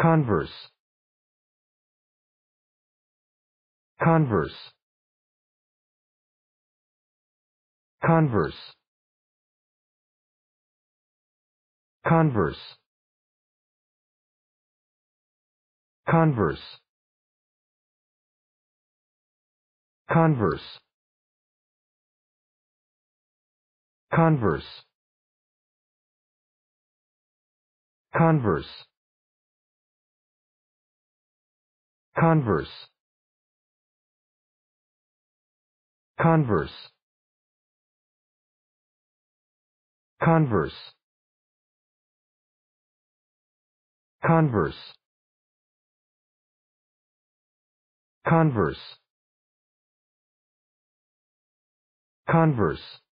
Converse. Converse. Converse. Converse. Converse. Converse. Converse. Converse. Converse. Converse. Converse. Converse. Converse. Converse.